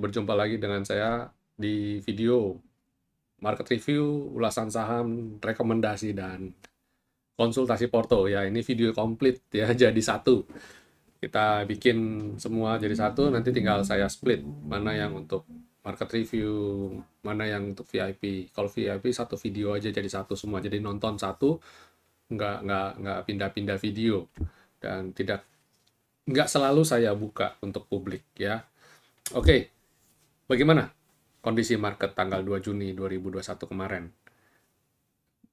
berjumpa lagi dengan saya di video market review, ulasan saham, rekomendasi, dan konsultasi porto. Ya, ini video komplit ya, jadi satu. Kita bikin semua jadi satu, nanti tinggal saya split. Mana yang untuk market review, mana yang untuk VIP. Kalau VIP satu video aja jadi satu semua, jadi nonton satu, nggak nggak nggak pindah-pindah video dan tidak nggak selalu saya buka untuk publik ya. Oke, okay. Bagaimana kondisi market tanggal 2 Juni 2021 kemarin?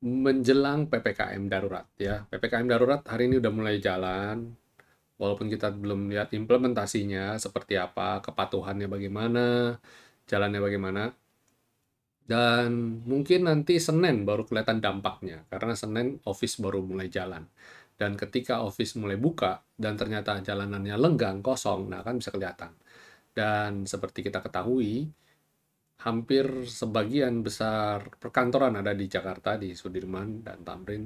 Menjelang PPKM darurat ya. PPKM darurat hari ini udah mulai jalan. Walaupun kita belum lihat implementasinya seperti apa, kepatuhannya bagaimana, jalannya bagaimana. Dan mungkin nanti Senin baru kelihatan dampaknya, karena Senin office baru mulai jalan. Dan ketika office mulai buka, dan ternyata jalanannya lenggang, kosong, nah kan bisa kelihatan dan seperti kita ketahui, hampir sebagian besar perkantoran ada di Jakarta, di Sudirman dan Tamrin.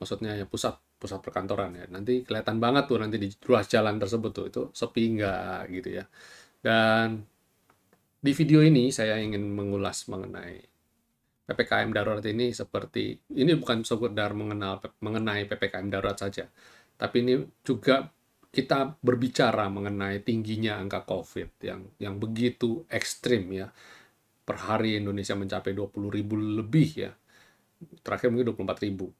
Maksudnya ya pusat pusat perkantoran ya. Nanti kelihatan banget tuh nanti di ruas jalan tersebut tuh itu sepi nggak gitu ya. Dan di video ini saya ingin mengulas mengenai PPKM darurat ini seperti ini bukan sekedar mengenal mengenai PPKM darurat saja, tapi ini juga kita berbicara mengenai tingginya angka COVID yang yang begitu ekstrim ya. Per hari Indonesia mencapai 20 ribu lebih ya. Terakhir mungkin 24 ribu.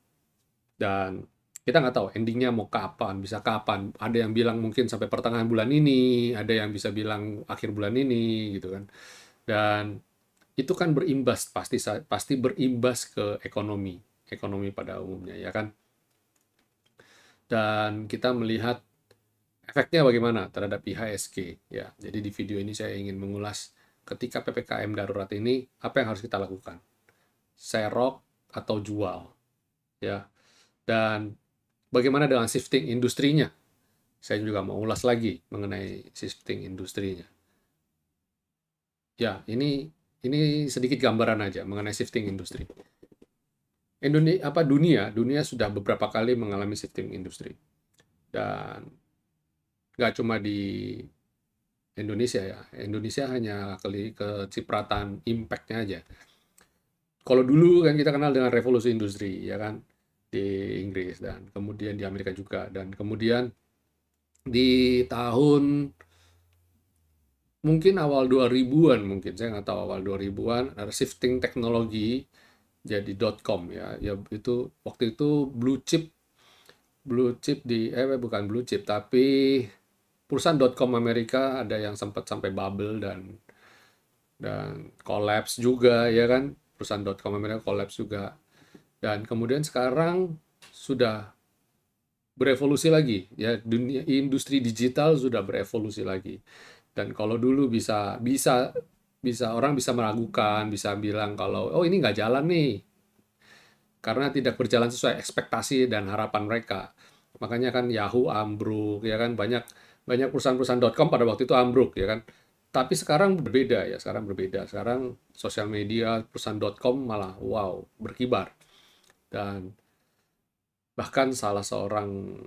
Dan kita nggak tahu endingnya mau kapan, bisa kapan. Ada yang bilang mungkin sampai pertengahan bulan ini, ada yang bisa bilang akhir bulan ini gitu kan. Dan itu kan berimbas pasti pasti berimbas ke ekonomi, ekonomi pada umumnya ya kan. Dan kita melihat efeknya bagaimana terhadap IHSG ya. Jadi di video ini saya ingin mengulas ketika PPKM darurat ini apa yang harus kita lakukan. Serok atau jual ya. Dan bagaimana dengan shifting industrinya? Saya juga mau ulas lagi mengenai shifting industrinya. Ya, ini ini sedikit gambaran aja mengenai shifting industri. Indonesia apa dunia dunia sudah beberapa kali mengalami shifting industri dan nggak cuma di Indonesia ya. Indonesia hanya ke kecipratan impactnya aja. Kalau dulu kan kita kenal dengan revolusi industri ya kan di Inggris dan kemudian di Amerika juga dan kemudian di tahun mungkin awal 2000-an mungkin saya nggak tahu awal 2000-an ada shifting teknologi jadi dot .com ya ya itu waktu itu blue chip blue chip di eh bukan blue chip tapi perusahaan dot .com Amerika ada yang sempat sampai bubble dan dan collapse juga ya kan perusahaan dot .com Amerika collapse juga dan kemudian sekarang sudah berevolusi lagi ya dunia industri digital sudah berevolusi lagi dan kalau dulu bisa bisa bisa orang bisa meragukan bisa bilang kalau oh ini nggak jalan nih karena tidak berjalan sesuai ekspektasi dan harapan mereka makanya kan Yahoo ambruk ya kan banyak banyak perusahaan-perusahaan.com pada waktu itu ambruk ya kan. Tapi sekarang berbeda ya, sekarang berbeda. Sekarang sosial media perusahaan.com malah wow, berkibar. Dan bahkan salah seorang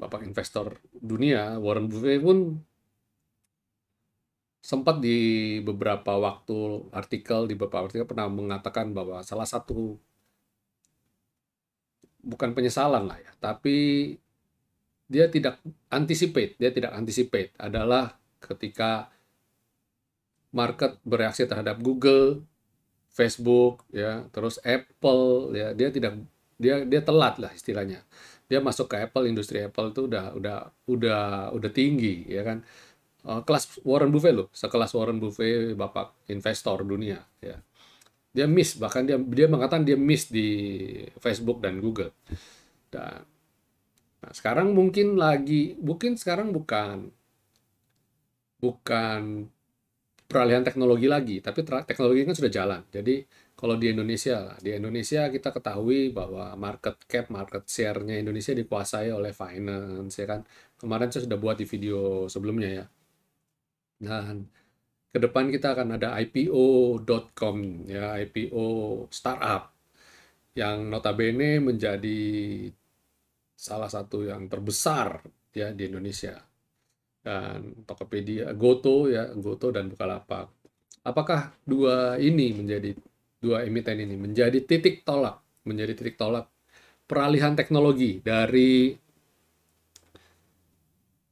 bapak investor dunia, Warren Buffett pun sempat di beberapa waktu artikel di beberapa artikel pernah mengatakan bahwa salah satu bukan penyesalan lah ya, tapi dia tidak anticipate, dia tidak anticipate adalah ketika market bereaksi terhadap Google, Facebook, ya, terus Apple, ya, dia tidak dia dia telat lah istilahnya. Dia masuk ke Apple, industri Apple itu udah udah udah udah tinggi, ya kan. Eh, kelas Warren Buffett loh, sekelas Warren Buffett bapak investor dunia, ya. Dia miss, bahkan dia dia mengatakan dia miss di Facebook dan Google. Dan sekarang mungkin lagi, mungkin sekarang bukan bukan peralihan teknologi lagi, tapi teknologi kan sudah jalan. Jadi kalau di Indonesia, di Indonesia kita ketahui bahwa market cap, market share-nya Indonesia dikuasai oleh finance, ya kan. Kemarin saya sudah buat di video sebelumnya ya. Nah, ke depan kita akan ada IPO.com, ya IPO startup yang notabene menjadi salah satu yang terbesar ya di Indonesia dan Tokopedia, Goto ya, Goto dan Bukalapak. Apakah dua ini menjadi dua emiten ini menjadi titik tolak, menjadi titik tolak peralihan teknologi dari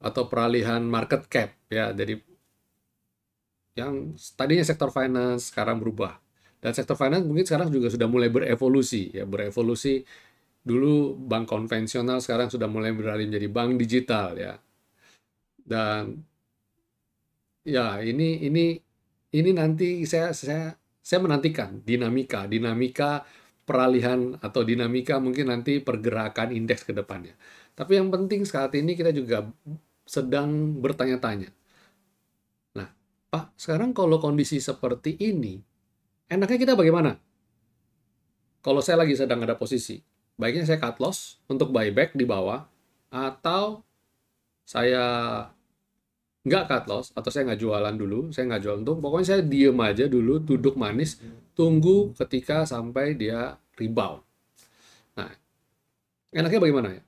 atau peralihan market cap ya dari yang tadinya sektor finance sekarang berubah dan sektor finance mungkin sekarang juga sudah mulai berevolusi ya berevolusi dulu bank konvensional sekarang sudah mulai beralih menjadi bank digital ya. Dan ya ini ini ini nanti saya saya saya menantikan dinamika dinamika peralihan atau dinamika mungkin nanti pergerakan indeks ke depannya. Tapi yang penting saat ini kita juga sedang bertanya-tanya. Nah, Pak, sekarang kalau kondisi seperti ini, enaknya kita bagaimana? Kalau saya lagi sedang ada posisi, baiknya saya cut loss untuk buyback di bawah atau saya nggak cut loss atau saya nggak jualan dulu, saya nggak jual untung. Pokoknya saya diem aja dulu, duduk manis, tunggu ketika sampai dia rebound. Nah, enaknya bagaimana ya?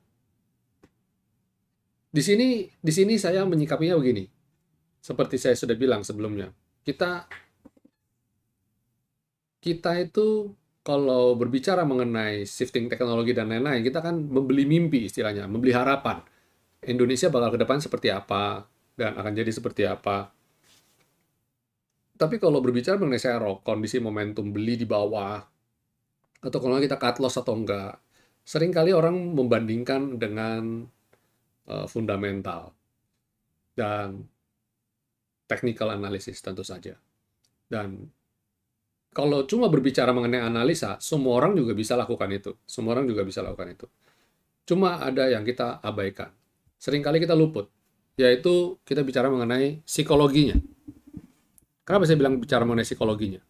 Di sini, di sini saya menyikapinya begini. Seperti saya sudah bilang sebelumnya, kita kita itu kalau berbicara mengenai shifting teknologi dan lain-lain, kita kan membeli mimpi istilahnya, membeli harapan. Indonesia bakal ke depan seperti apa dan akan jadi seperti apa. Tapi kalau berbicara mengenai serok, kondisi momentum beli di bawah, atau kalau kita cut loss atau enggak, seringkali orang membandingkan dengan uh, fundamental dan technical analysis tentu saja. Dan kalau cuma berbicara mengenai analisa, semua orang juga bisa lakukan itu. Semua orang juga bisa lakukan itu. Cuma ada yang kita abaikan. Seringkali kita luput, yaitu kita bicara mengenai psikologinya. Kenapa saya bilang bicara mengenai psikologinya?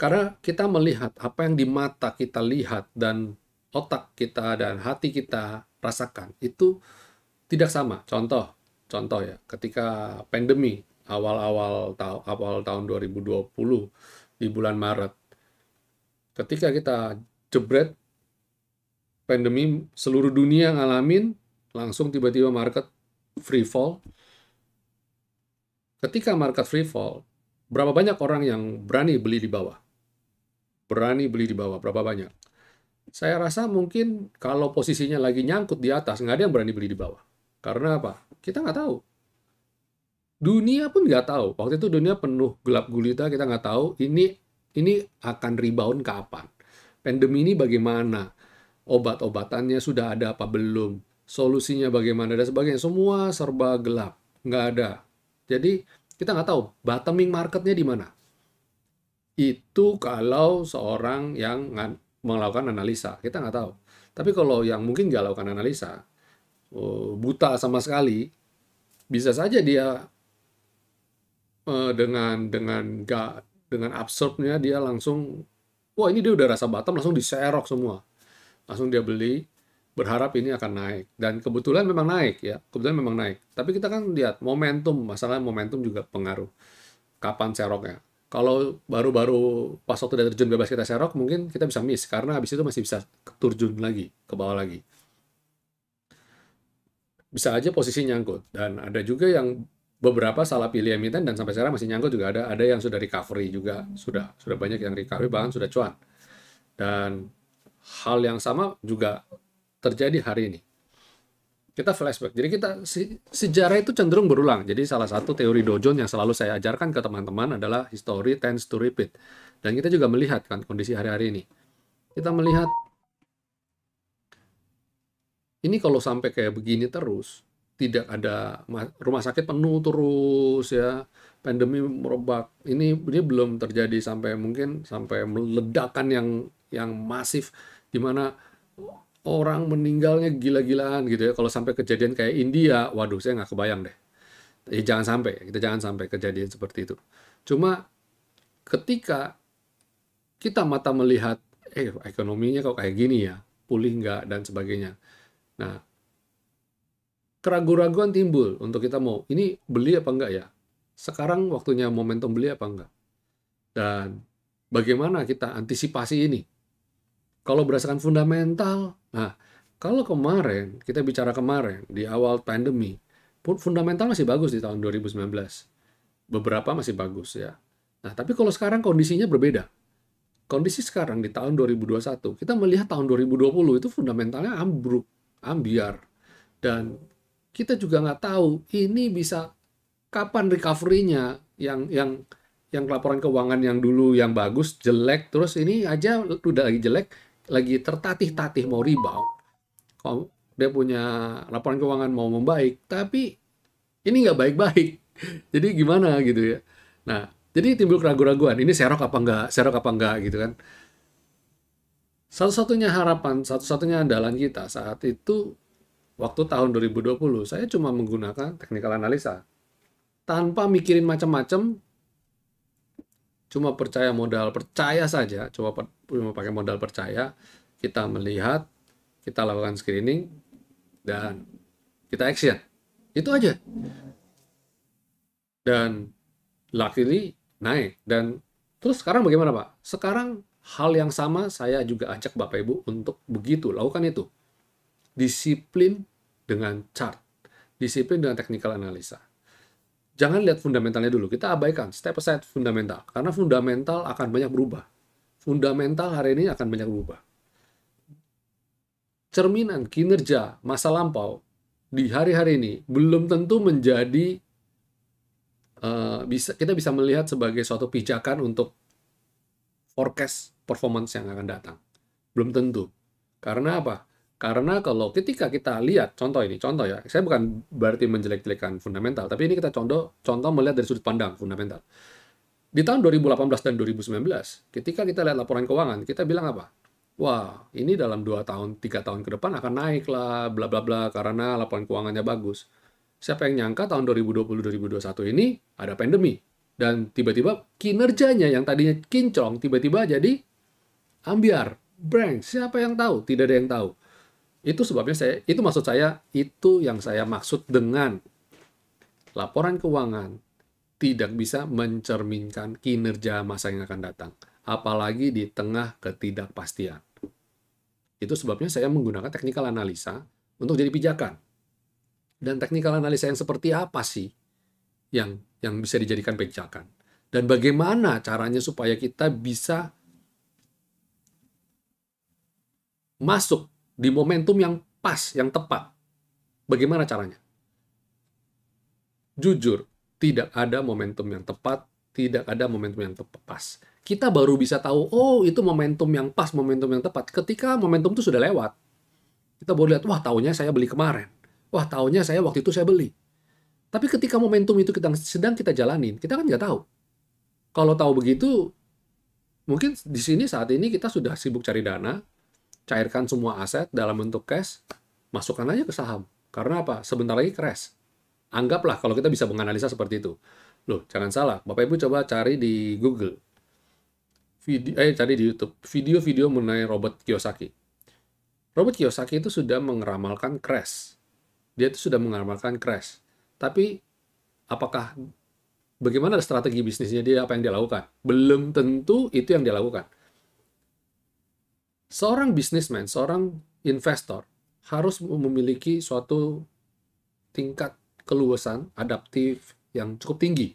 Karena kita melihat apa yang di mata kita lihat dan otak kita dan hati kita rasakan itu tidak sama. Contoh, contoh ya, ketika pandemi awal-awal ta awal tahun 2020 di bulan Maret. Ketika kita jebret pandemi seluruh dunia ngalamin, langsung tiba-tiba market free fall. Ketika market free fall, berapa banyak orang yang berani beli di bawah? Berani beli di bawah, berapa banyak? Saya rasa mungkin kalau posisinya lagi nyangkut di atas, nggak ada yang berani beli di bawah. Karena apa? Kita nggak tahu dunia pun nggak tahu. Waktu itu dunia penuh gelap gulita, kita nggak tahu ini ini akan rebound kapan. Pandemi ini bagaimana? Obat-obatannya sudah ada apa belum? Solusinya bagaimana dan sebagainya. Semua serba gelap, nggak ada. Jadi kita nggak tahu bottoming marketnya di mana. Itu kalau seorang yang melakukan analisa, kita nggak tahu. Tapi kalau yang mungkin nggak lakukan analisa, oh, buta sama sekali, bisa saja dia uh, dengan dengan gak dengan absorbnya dia langsung wah ini dia udah rasa Batam langsung diserok semua langsung dia beli berharap ini akan naik dan kebetulan memang naik ya kebetulan memang naik tapi kita kan lihat momentum masalah momentum juga pengaruh kapan seroknya kalau baru-baru pas waktu dari terjun bebas kita serok mungkin kita bisa miss karena habis itu masih bisa terjun lagi ke bawah lagi bisa aja posisi nyangkut dan ada juga yang beberapa salah pilih emiten dan sampai sekarang masih nyangkut juga ada ada yang sudah recovery juga sudah sudah banyak yang recovery bahkan sudah cuan dan hal yang sama juga terjadi hari ini kita flashback jadi kita si, sejarah itu cenderung berulang jadi salah satu teori dojon yang selalu saya ajarkan ke teman-teman adalah history tends to repeat dan kita juga melihat kan kondisi hari-hari ini kita melihat ini kalau sampai kayak begini terus tidak ada rumah sakit penuh terus ya pandemi merebak ini ini belum terjadi sampai mungkin sampai meledakan yang yang masif di mana orang meninggalnya gila-gilaan gitu ya kalau sampai kejadian kayak India waduh saya nggak kebayang deh ya, jangan sampai kita jangan sampai kejadian seperti itu cuma ketika kita mata melihat eh ekonominya kok kayak gini ya pulih nggak dan sebagainya nah keraguan-raguan timbul untuk kita mau ini beli apa enggak ya? Sekarang waktunya momentum beli apa enggak? Dan bagaimana kita antisipasi ini? Kalau berdasarkan fundamental, nah kalau kemarin kita bicara kemarin di awal pandemi, fundamental masih bagus di tahun 2019. Beberapa masih bagus ya. Nah, tapi kalau sekarang kondisinya berbeda. Kondisi sekarang di tahun 2021, kita melihat tahun 2020 itu fundamentalnya ambruk, ambiar. Dan kita juga nggak tahu ini bisa kapan recovery-nya yang yang yang laporan keuangan yang dulu yang bagus jelek terus ini aja udah lagi jelek lagi tertatih-tatih mau rebound kalau dia punya laporan keuangan mau membaik tapi ini nggak baik-baik jadi gimana gitu ya nah jadi timbul keraguan-raguan ini serok apa enggak serok apa enggak gitu kan satu-satunya harapan satu-satunya andalan kita saat itu Waktu tahun 2020, saya cuma menggunakan teknikal analisa. Tanpa mikirin macam-macam, cuma percaya modal percaya saja, coba cuma pakai modal percaya, kita melihat, kita lakukan screening, dan kita action. Itu aja. Dan luckily naik. Dan terus sekarang bagaimana Pak? Sekarang hal yang sama saya juga ajak Bapak Ibu untuk begitu, lakukan itu disiplin dengan chart, disiplin dengan technical analisa. Jangan lihat fundamentalnya dulu, kita abaikan step aside fundamental karena fundamental akan banyak berubah. Fundamental hari ini akan banyak berubah. Cerminan kinerja masa lampau di hari-hari ini belum tentu menjadi uh, bisa kita bisa melihat sebagai suatu pijakan untuk forecast performance yang akan datang. Belum tentu. Karena apa? Karena kalau ketika kita lihat contoh ini, contoh ya, saya bukan berarti menjelek-jelekan fundamental, tapi ini kita contoh contoh melihat dari sudut pandang fundamental. Di tahun 2018 dan 2019, ketika kita lihat laporan keuangan, kita bilang apa? Wah, ini dalam 2 tahun, 3 tahun ke depan akan naik lah, bla bla bla, karena laporan keuangannya bagus. Siapa yang nyangka tahun 2020-2021 ini ada pandemi. Dan tiba-tiba kinerjanya yang tadinya kinclong, tiba-tiba jadi ambiar, Brand, Siapa yang tahu? Tidak ada yang tahu itu sebabnya saya, itu maksud saya, itu yang saya maksud dengan laporan keuangan tidak bisa mencerminkan kinerja masa yang akan datang, apalagi di tengah ketidakpastian. Itu sebabnya saya menggunakan teknikal analisa untuk jadi pijakan. Dan teknikal analisa yang seperti apa sih yang yang bisa dijadikan pijakan? Dan bagaimana caranya supaya kita bisa masuk di momentum yang pas, yang tepat. Bagaimana caranya? Jujur, tidak ada momentum yang tepat, tidak ada momentum yang tepat pas. Kita baru bisa tahu, oh itu momentum yang pas, momentum yang tepat. Ketika momentum itu sudah lewat, kita boleh lihat, wah tahunya saya beli kemarin. Wah tahunya saya waktu itu saya beli. Tapi ketika momentum itu kita sedang kita jalanin, kita kan nggak tahu. Kalau tahu begitu, mungkin di sini saat ini kita sudah sibuk cari dana, cairkan semua aset dalam bentuk cash, masukkan aja ke saham. Karena apa? Sebentar lagi crash. Anggaplah kalau kita bisa menganalisa seperti itu. Loh, jangan salah. Bapak Ibu coba cari di Google. Video, eh, cari di YouTube. Video-video mengenai Robert Kiyosaki. Robert Kiyosaki itu sudah mengeramalkan crash. Dia itu sudah mengeramalkan crash. Tapi, apakah bagaimana strategi bisnisnya dia, apa yang dia lakukan? Belum tentu itu yang dia lakukan seorang bisnismen, seorang investor harus memiliki suatu tingkat keluasan adaptif yang cukup tinggi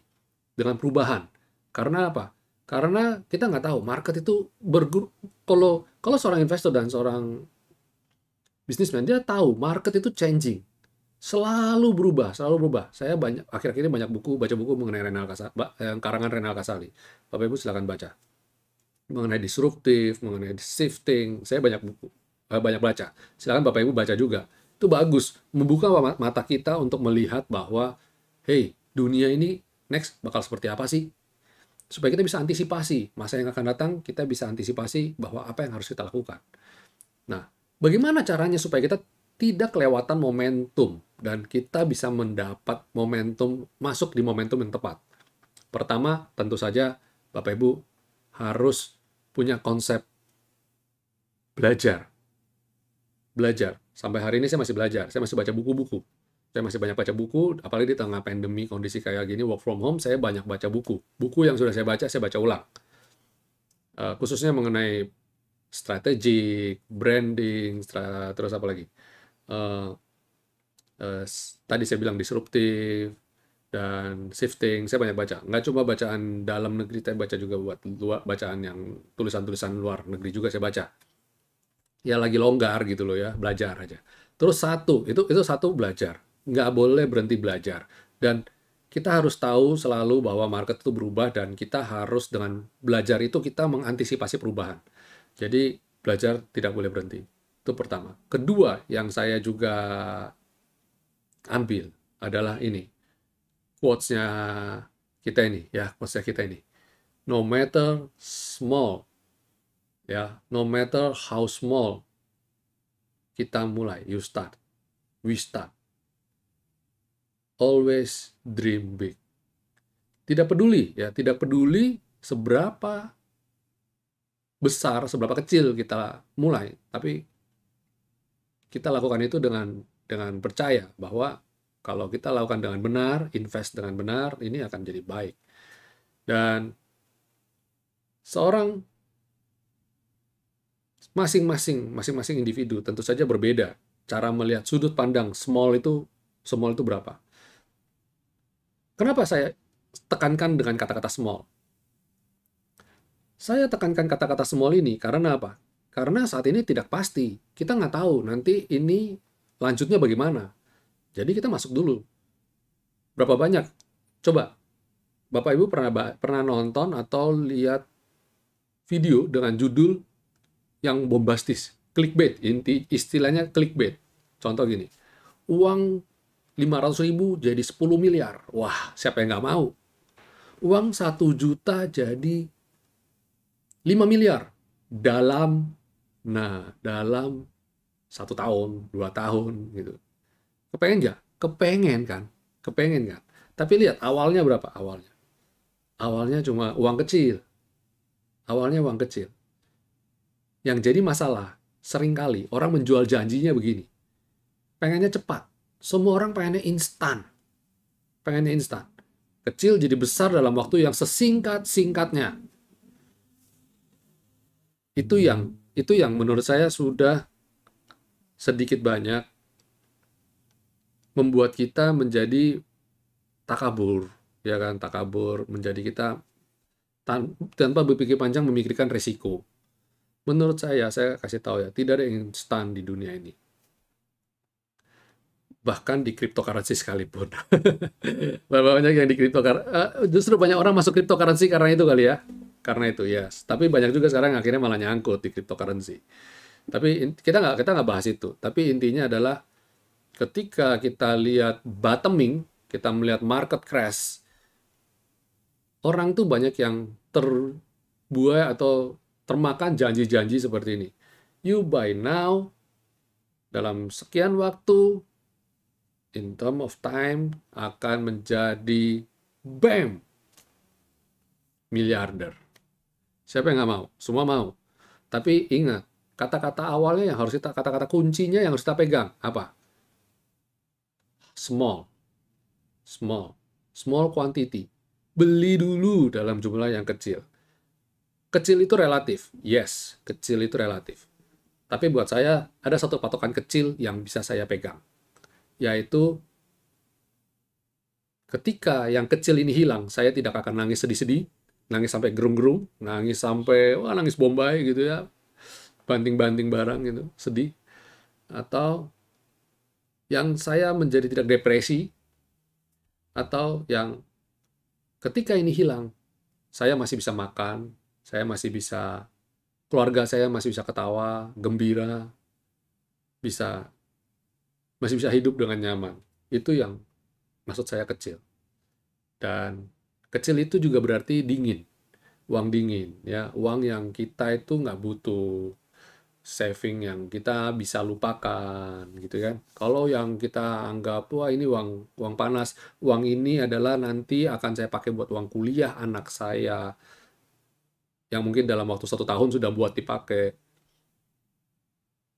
dengan perubahan. Karena apa? Karena kita nggak tahu market itu bergur kalau kalau seorang investor dan seorang bisnismen dia tahu market itu changing selalu berubah, selalu berubah. Saya banyak akhir-akhir ini banyak buku, baca buku mengenai Renal Kasali, eh, karangan Renal Kasali. Bapak Ibu silakan baca mengenai disruptif, mengenai shifting, saya banyak buku, eh, banyak baca. Silakan Bapak Ibu baca juga. Itu bagus, membuka mata kita untuk melihat bahwa, hey, dunia ini next bakal seperti apa sih? Supaya kita bisa antisipasi masa yang akan datang, kita bisa antisipasi bahwa apa yang harus kita lakukan. Nah, bagaimana caranya supaya kita tidak kelewatan momentum dan kita bisa mendapat momentum masuk di momentum yang tepat? Pertama, tentu saja Bapak Ibu harus punya konsep belajar. Belajar. Sampai hari ini saya masih belajar. Saya masih baca buku-buku. Saya masih banyak baca buku, apalagi di tengah pandemi, kondisi kayak gini, work from home, saya banyak baca buku. Buku yang sudah saya baca, saya baca ulang. Uh, khususnya mengenai strategi, branding, terus apa lagi. Uh, uh, tadi saya bilang disruptif, dan shifting. Saya banyak baca, nggak cuma bacaan dalam negeri, saya baca juga buat dua bacaan yang tulisan-tulisan luar negeri juga saya baca. Ya lagi longgar gitu loh ya, belajar aja. Terus satu, itu itu satu belajar, nggak boleh berhenti belajar. Dan kita harus tahu selalu bahwa market itu berubah dan kita harus dengan belajar itu kita mengantisipasi perubahan. Jadi belajar tidak boleh berhenti. Itu pertama. Kedua yang saya juga ambil adalah ini quotes-nya kita ini ya quotesnya kita ini no matter small ya no matter how small kita mulai you start we start always dream big tidak peduli ya tidak peduli seberapa besar seberapa kecil kita mulai tapi kita lakukan itu dengan dengan percaya bahwa kalau kita lakukan dengan benar, invest dengan benar, ini akan jadi baik. Dan seorang masing-masing, masing-masing individu tentu saja berbeda cara melihat sudut pandang small itu small itu berapa. Kenapa saya tekankan dengan kata-kata small? Saya tekankan kata-kata small ini karena apa? Karena saat ini tidak pasti. Kita nggak tahu nanti ini lanjutnya bagaimana. Jadi kita masuk dulu. Berapa banyak? Coba. Bapak Ibu pernah pernah nonton atau lihat video dengan judul yang bombastis, clickbait, inti istilahnya clickbait. Contoh gini, uang 500 ribu jadi 10 miliar. Wah, siapa yang nggak mau? Uang 1 juta jadi 5 miliar dalam, nah, dalam satu tahun, dua tahun, gitu. Kepengen nggak? Kepengen kan? Kepengen kan? Tapi lihat awalnya berapa awalnya? Awalnya cuma uang kecil. Awalnya uang kecil. Yang jadi masalah, seringkali orang menjual janjinya begini. Pengennya cepat. Semua orang pengennya instan. Pengennya instan. Kecil jadi besar dalam waktu yang sesingkat-singkatnya. Itu yang itu yang menurut saya sudah sedikit banyak membuat kita menjadi takabur, ya kan? Takabur menjadi kita tanpa berpikir panjang memikirkan resiko. Menurut saya, saya kasih tahu ya, tidak ada yang instan di dunia ini. Bahkan di cryptocurrency sekalipun. banyak yang di cryptocurrency. Uh, justru banyak orang masuk cryptocurrency karena itu kali ya. Karena itu, yes. Tapi banyak juga sekarang akhirnya malah nyangkut di cryptocurrency. Tapi kita nggak kita nggak bahas itu. Tapi intinya adalah ketika kita lihat bottoming, kita melihat market crash, orang tuh banyak yang terbuai atau termakan janji-janji seperti ini. You buy now, dalam sekian waktu, in term of time, akan menjadi BAM! Miliarder. Siapa yang nggak mau? Semua mau. Tapi ingat, kata-kata awalnya yang harus kita, kata-kata kuncinya yang harus kita pegang. Apa? small. Small. Small quantity. Beli dulu dalam jumlah yang kecil. Kecil itu relatif. Yes, kecil itu relatif. Tapi buat saya ada satu patokan kecil yang bisa saya pegang. Yaitu ketika yang kecil ini hilang, saya tidak akan nangis sedih-sedih, nangis sampai gerung-gerung, nangis sampai wah nangis bombay gitu ya, banting-banting barang gitu, sedih. Atau yang saya menjadi tidak depresi atau yang ketika ini hilang saya masih bisa makan, saya masih bisa keluarga saya masih bisa ketawa, gembira, bisa masih bisa hidup dengan nyaman. Itu yang maksud saya kecil. Dan kecil itu juga berarti dingin, uang dingin, ya uang yang kita itu nggak butuh saving yang kita bisa lupakan gitu kan. Kalau yang kita anggap wah ini uang uang panas, uang ini adalah nanti akan saya pakai buat uang kuliah anak saya yang mungkin dalam waktu satu tahun sudah buat dipakai.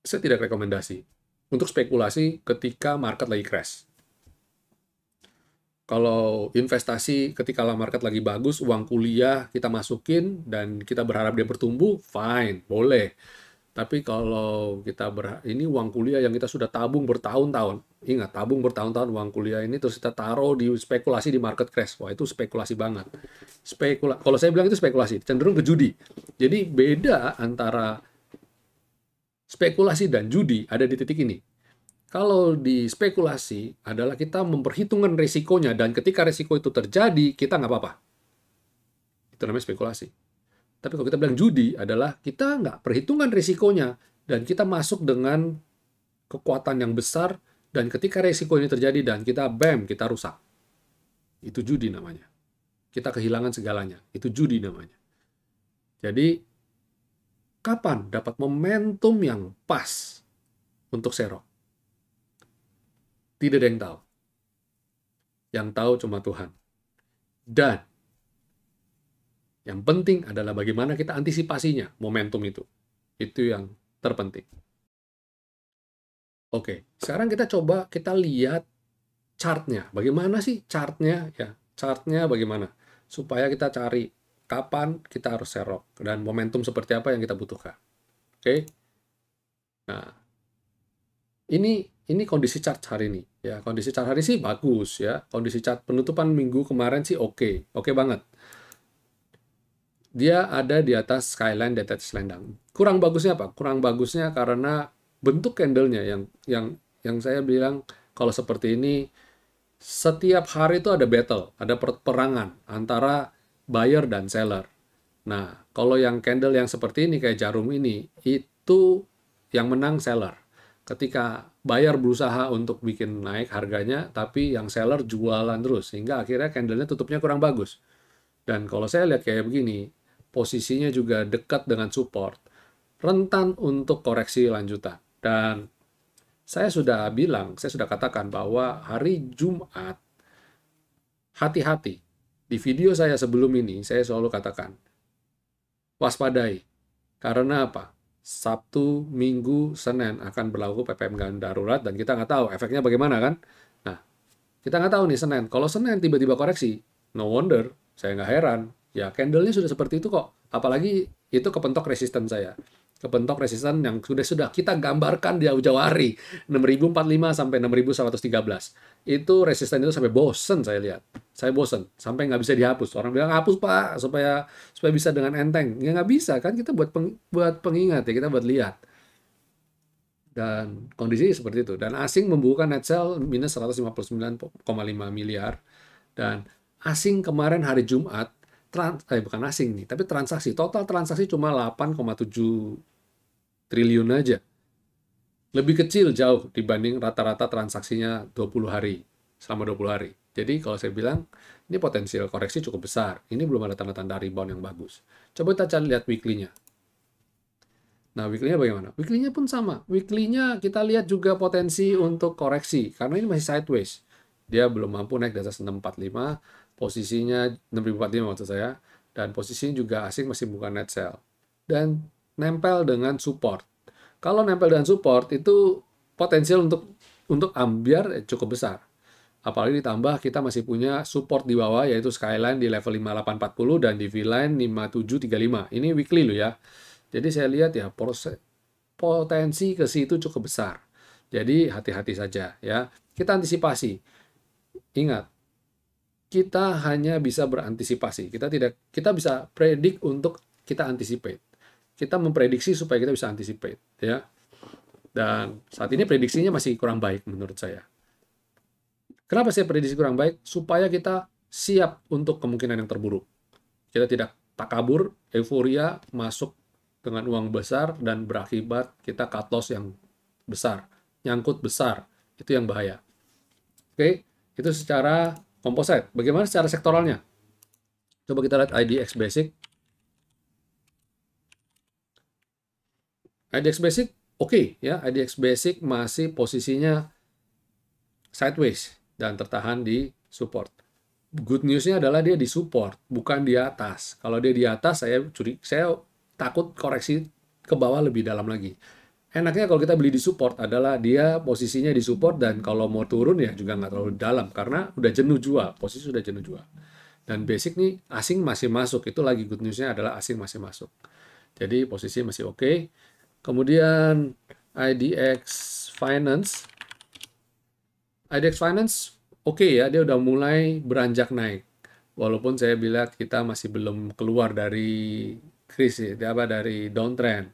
Saya tidak rekomendasi untuk spekulasi ketika market lagi crash. Kalau investasi ketika market lagi bagus, uang kuliah kita masukin dan kita berharap dia bertumbuh, fine, boleh tapi kalau kita ber, ini uang kuliah yang kita sudah tabung bertahun-tahun. Ingat, tabung bertahun-tahun uang kuliah ini terus kita taruh di spekulasi di market crash. Wah, itu spekulasi banget. Spekula, kalau saya bilang itu spekulasi, cenderung ke judi. Jadi beda antara spekulasi dan judi ada di titik ini. Kalau di spekulasi adalah kita memperhitungkan resikonya dan ketika resiko itu terjadi, kita nggak apa-apa. Itu namanya spekulasi. Tapi kalau kita bilang judi adalah kita nggak perhitungan risikonya dan kita masuk dengan kekuatan yang besar dan ketika risiko ini terjadi dan kita bam kita rusak. Itu judi namanya. Kita kehilangan segalanya. Itu judi namanya. Jadi kapan dapat momentum yang pas untuk serok? Tidak ada yang tahu. Yang tahu cuma Tuhan. Dan yang penting adalah bagaimana kita antisipasinya, momentum itu. Itu yang terpenting. Oke, sekarang kita coba kita lihat chartnya. Bagaimana sih chartnya? Ya, chartnya bagaimana? Supaya kita cari kapan kita harus serok dan momentum seperti apa yang kita butuhkan. Oke. Nah, ini ini kondisi chart hari ini. Ya, kondisi chart hari sih bagus ya. Kondisi chart penutupan minggu kemarin sih oke, okay. oke okay banget dia ada di atas skyline detached selendang. Kurang bagusnya apa? Kurang bagusnya karena bentuk candlenya yang yang yang saya bilang kalau seperti ini setiap hari itu ada battle, ada perperangan antara buyer dan seller. Nah, kalau yang candle yang seperti ini kayak jarum ini itu yang menang seller. Ketika buyer berusaha untuk bikin naik harganya tapi yang seller jualan terus sehingga akhirnya candlenya tutupnya kurang bagus. Dan kalau saya lihat kayak begini, posisinya juga dekat dengan support, rentan untuk koreksi lanjutan. Dan saya sudah bilang, saya sudah katakan bahwa hari Jumat, hati-hati. Di video saya sebelum ini, saya selalu katakan, waspadai. Karena apa? Sabtu, Minggu, Senin akan berlaku PPM darurat dan kita nggak tahu efeknya bagaimana kan? Nah, kita nggak tahu nih Senin. Kalau Senin tiba-tiba koreksi, no wonder, saya nggak heran Ya, candlenya sudah seperti itu kok. Apalagi itu kepentok resisten saya. Kepentok resisten yang sudah-sudah kita gambarkan di jauh hari. 6045 sampai 6113. Itu resisten itu sampai bosen saya lihat. Saya bosen. Sampai nggak bisa dihapus. Orang bilang, hapus Pak, supaya supaya bisa dengan enteng. Ya nggak bisa kan. Kita buat peng, buat pengingat ya, kita buat lihat dan kondisi seperti itu dan asing membuka net sell minus 159,5 miliar dan asing kemarin hari Jumat trans eh bukan asing nih, tapi transaksi total transaksi cuma 8,7 triliun aja. Lebih kecil jauh dibanding rata-rata transaksinya 20 hari, selama 20 hari. Jadi kalau saya bilang ini potensial koreksi cukup besar. Ini belum ada tanda-tanda rebound yang bagus. Coba kita cari lihat weekly-nya. Nah, weekly-nya bagaimana? Weekly-nya pun sama. Weekly-nya kita lihat juga potensi untuk koreksi karena ini masih sideways. Dia belum mampu naik di atas 645 posisinya 6045 maksud saya, dan posisinya juga asing masih bukan net sell. Dan nempel dengan support. Kalau nempel dengan support itu potensial untuk untuk ambiar eh, cukup besar. Apalagi ditambah kita masih punya support di bawah yaitu skyline di level 5840 dan di V-line 5735. Ini weekly loh ya. Jadi saya lihat ya potensi ke situ cukup besar. Jadi hati-hati saja ya. Kita antisipasi. Ingat, kita hanya bisa berantisipasi. Kita tidak kita bisa predik untuk kita anticipate. Kita memprediksi supaya kita bisa anticipate, ya. Dan saat ini prediksinya masih kurang baik menurut saya. Kenapa saya prediksi kurang baik? Supaya kita siap untuk kemungkinan yang terburuk. Kita tidak takabur, euforia, masuk dengan uang besar dan berakibat kita cut loss yang besar, nyangkut besar. Itu yang bahaya. Oke, itu secara Komposit, Bagaimana secara sektoralnya? Coba kita lihat IDX Basic. IDX Basic oke okay, ya, IDX Basic masih posisinya sideways dan tertahan di support. Good newsnya adalah dia di support, bukan di atas. Kalau dia di atas, saya curi, saya takut koreksi ke bawah lebih dalam lagi enaknya kalau kita beli di support adalah dia posisinya di support dan kalau mau turun ya juga nggak terlalu dalam karena udah jenuh jual, posisi sudah jenuh jual. Dan basic nih asing masih masuk, itu lagi good newsnya adalah asing masih masuk. Jadi posisi masih oke. Okay. Kemudian IDX Finance. IDX Finance oke okay ya, dia udah mulai beranjak naik. Walaupun saya bilang kita masih belum keluar dari krisis, apa dari downtrend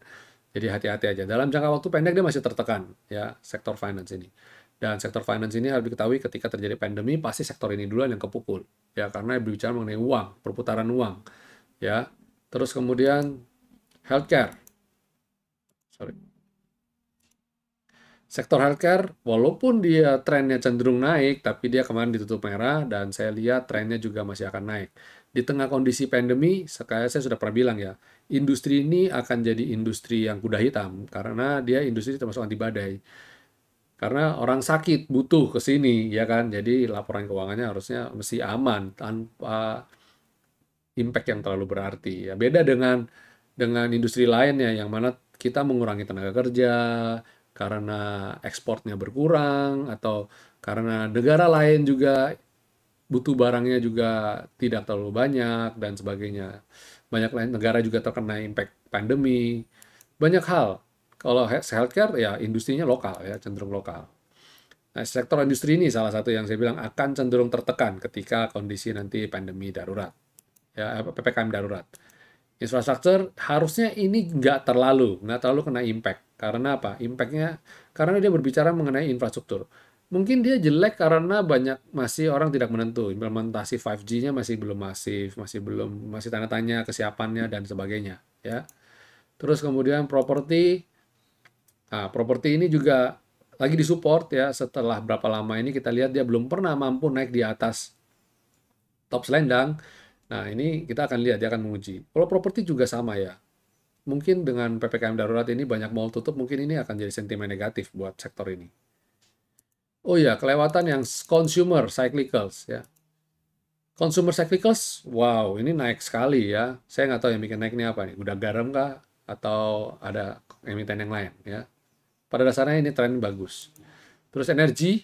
jadi hati-hati aja. Dalam jangka waktu pendek dia masih tertekan ya sektor finance ini. Dan sektor finance ini harus diketahui ketika terjadi pandemi pasti sektor ini duluan yang kepukul ya karena berbicara mengenai uang, perputaran uang ya. Terus kemudian healthcare. Sorry sektor healthcare walaupun dia trennya cenderung naik tapi dia kemarin ditutup merah dan saya lihat trennya juga masih akan naik. Di tengah kondisi pandemi, sekaya saya sudah pernah bilang ya, industri ini akan jadi industri yang kuda hitam karena dia industri termasuk anti badai. Karena orang sakit butuh ke sini ya kan. Jadi laporan keuangannya harusnya mesti aman tanpa impact yang terlalu berarti. Ya beda dengan dengan industri lainnya yang mana kita mengurangi tenaga kerja, karena ekspornya berkurang atau karena negara lain juga butuh barangnya juga tidak terlalu banyak dan sebagainya. Banyak lain negara juga terkena impact pandemi. Banyak hal. Kalau healthcare ya industrinya lokal ya, cenderung lokal. Nah, sektor industri ini salah satu yang saya bilang akan cenderung tertekan ketika kondisi nanti pandemi darurat. Ya, PPKM darurat. Infrastruktur harusnya ini nggak terlalu, nggak terlalu kena impact. Karena apa? Impactnya karena dia berbicara mengenai infrastruktur. Mungkin dia jelek karena banyak masih orang tidak menentu. Implementasi 5G-nya masih belum masif, masih belum masih tanda tanya kesiapannya dan sebagainya, ya. Terus kemudian properti Nah, properti ini juga lagi disupport ya setelah berapa lama ini kita lihat dia belum pernah mampu naik di atas top selendang Nah, ini kita akan lihat, dia akan menguji. Kalau properti juga sama ya. Mungkin dengan PPKM darurat ini banyak mall tutup, mungkin ini akan jadi sentimen negatif buat sektor ini. Oh iya, kelewatan yang consumer cyclicals ya. Consumer cyclicals, wow, ini naik sekali ya. Saya nggak tahu yang bikin naik ini apa nih. Udah garam kah? Atau ada emiten yang lain ya. Pada dasarnya ini tren bagus. Terus energi,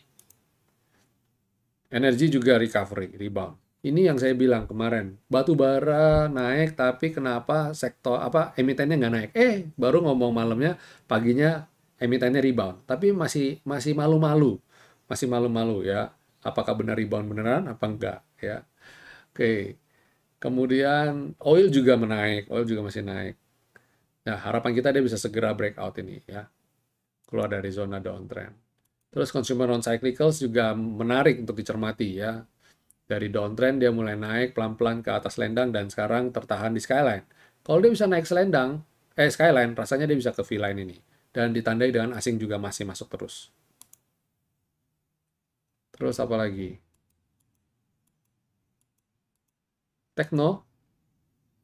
energi juga recovery, rebound. Ini yang saya bilang kemarin, batu bara naik tapi kenapa sektor apa emitennya nggak naik? Eh, baru ngomong malamnya, paginya emitennya rebound, tapi masih masih malu-malu, masih malu-malu ya. Apakah benar rebound beneran? Apa enggak? Ya, oke. Kemudian oil juga menaik, oil juga masih naik. Nah, harapan kita dia bisa segera breakout ini ya. Keluar dari zona downtrend. Terus consumer non cyclicals juga menarik untuk dicermati ya. Dari downtrend dia mulai naik pelan-pelan ke atas lendang dan sekarang tertahan di skyline. Kalau dia bisa naik selendang, eh skyline, rasanya dia bisa ke V-line ini. Dan ditandai dengan asing juga masih masuk terus. Terus apa lagi? Tekno.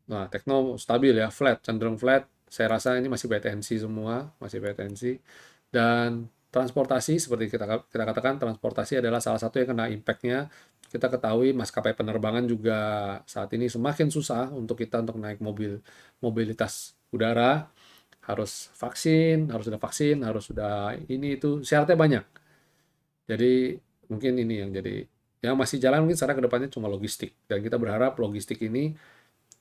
Nah, Tekno stabil ya, flat, cenderung flat. Saya rasa ini masih BTNC semua, masih BTNC. Dan transportasi seperti kita kita katakan transportasi adalah salah satu yang kena impactnya kita ketahui maskapai penerbangan juga saat ini semakin susah untuk kita untuk naik mobil mobilitas udara harus vaksin harus sudah vaksin harus sudah ini itu syaratnya banyak jadi mungkin ini yang jadi yang masih jalan mungkin secara kedepannya cuma logistik dan kita berharap logistik ini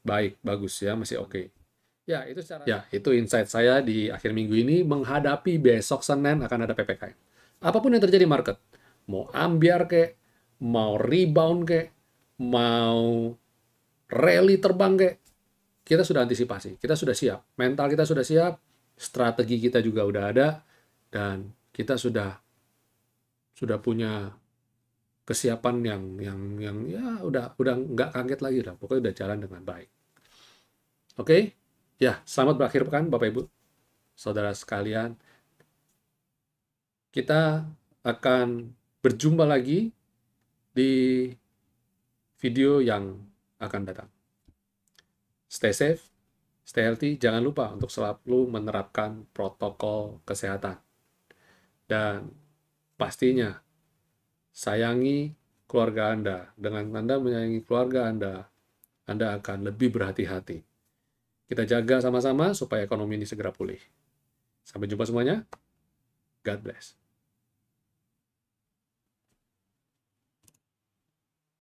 baik bagus ya masih oke okay. Ya, itu secara Ya, itu insight saya di akhir minggu ini menghadapi besok Senin akan ada PPKM. Apapun yang terjadi market, mau ambiar ke, mau rebound ke, mau rally terbang ke, kita sudah antisipasi, kita sudah siap. Mental kita sudah siap, strategi kita juga sudah ada dan kita sudah sudah punya kesiapan yang yang yang ya udah udah nggak kaget lagi lah pokoknya udah jalan dengan baik oke okay? Ya, selamat berakhir pekan Bapak Ibu, saudara sekalian. Kita akan berjumpa lagi di video yang akan datang. Stay safe, stay healthy, jangan lupa untuk selalu menerapkan protokol kesehatan. Dan pastinya, sayangi keluarga Anda. Dengan Anda menyayangi keluarga Anda, Anda akan lebih berhati-hati kita jaga sama-sama supaya ekonomi ini segera pulih. Sampai jumpa semuanya. God bless.